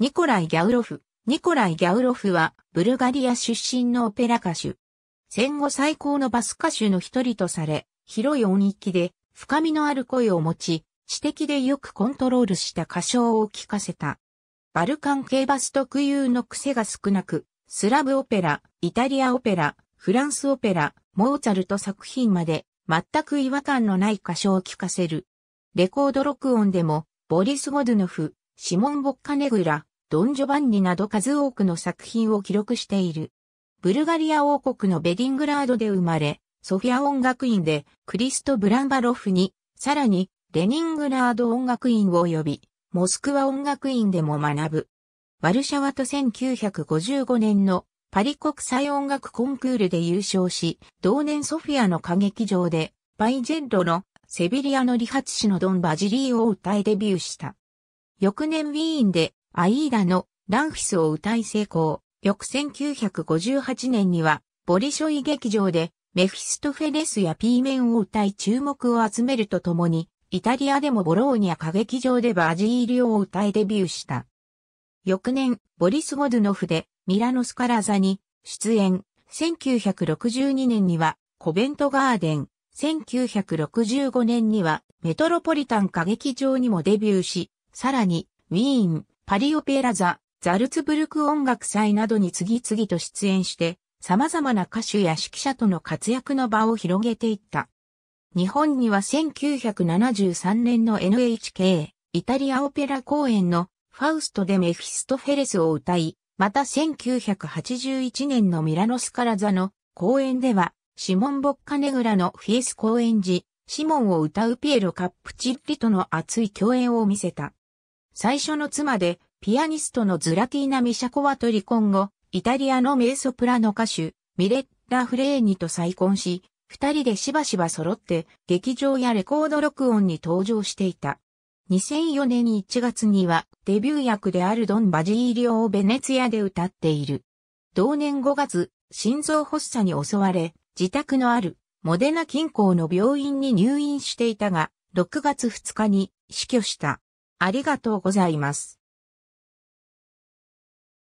ニコライ・ギャウロフ。ニコライ・ギャウロフは、ブルガリア出身のオペラ歌手。戦後最高のバス歌手の一人とされ、広い音域で、深みのある声を持ち、知的でよくコントロールした歌唱を聴かせた。バルカン系バス特有の癖が少なく、スラブオペラ、イタリアオペラ、フランスオペラ、モーツァルト作品まで、全く違和感のない歌唱を聴かせる。レコード録音でも、ボリス・ゴドゥノフ、シモン・ボッカネグラ、ドン・ジョバンニなど数多くの作品を記録している。ブルガリア王国のベディングラードで生まれ、ソフィア音楽院でクリスト・ブランバロフに、さらにレニングラード音楽院及びモスクワ音楽院でも学ぶ。ワルシャワと1955年のパリ国際音楽コンクールで優勝し、同年ソフィアの歌劇場でバイジェッロのセビリアの理髪師のドン・バジリーを歌いデビューした。翌年ウィーンでアイーダのランフィスを歌い成功。翌1958年には、ボリショイ劇場で、メフィストフェレスやピーメンを歌い注目を集めるとともに、イタリアでもボローニャ歌劇場でバージーリオを歌いデビューした。翌年、ボリス・ゴドゥノフでミラノスカラザに出演。1962年にはコベントガーデン。1965年にはメトロポリタン歌劇場にもデビューし、さらにウィーン、パリオペラ座、ザルツブルク音楽祭などに次々と出演して、様々な歌手や指揮者との活躍の場を広げていった。日本には1973年の NHK、イタリアオペラ公演のファウストでメフィストフェレスを歌い、また1981年のミラノスカラ座の公演では、シモン・ボッカネグラのフィエス公演時、シモンを歌うピエロ・カップチッリとの熱い共演を見せた。最初の妻で、ピアニストのズラティーナ・ミシャコワと離婚後、イタリアの名ソプラノ歌手、ミレッラ・フレーニと再婚し、二人でしばしば揃って、劇場やレコード録音に登場していた。2004年1月には、デビュー役であるドン・バジーリオをベネツィアで歌っている。同年5月、心臓発作に襲われ、自宅のあるモデナ近郊の病院に入院していたが、6月2日に死去した。ありがとうございます。